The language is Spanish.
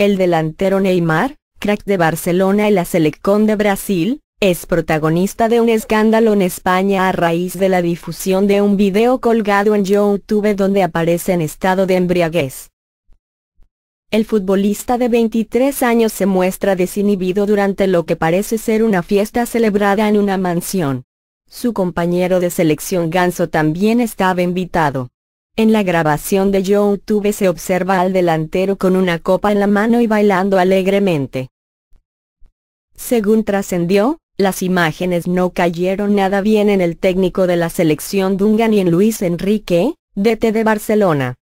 El delantero Neymar, crack de Barcelona y la selección de Brasil, es protagonista de un escándalo en España a raíz de la difusión de un video colgado en YouTube donde aparece en estado de embriaguez. El futbolista de 23 años se muestra desinhibido durante lo que parece ser una fiesta celebrada en una mansión. Su compañero de selección Ganso también estaba invitado. En la grabación de YouTube se observa al delantero con una copa en la mano y bailando alegremente. Según trascendió, las imágenes no cayeron nada bien en el técnico de la selección Dungan y en Luis Enrique, DT de Barcelona.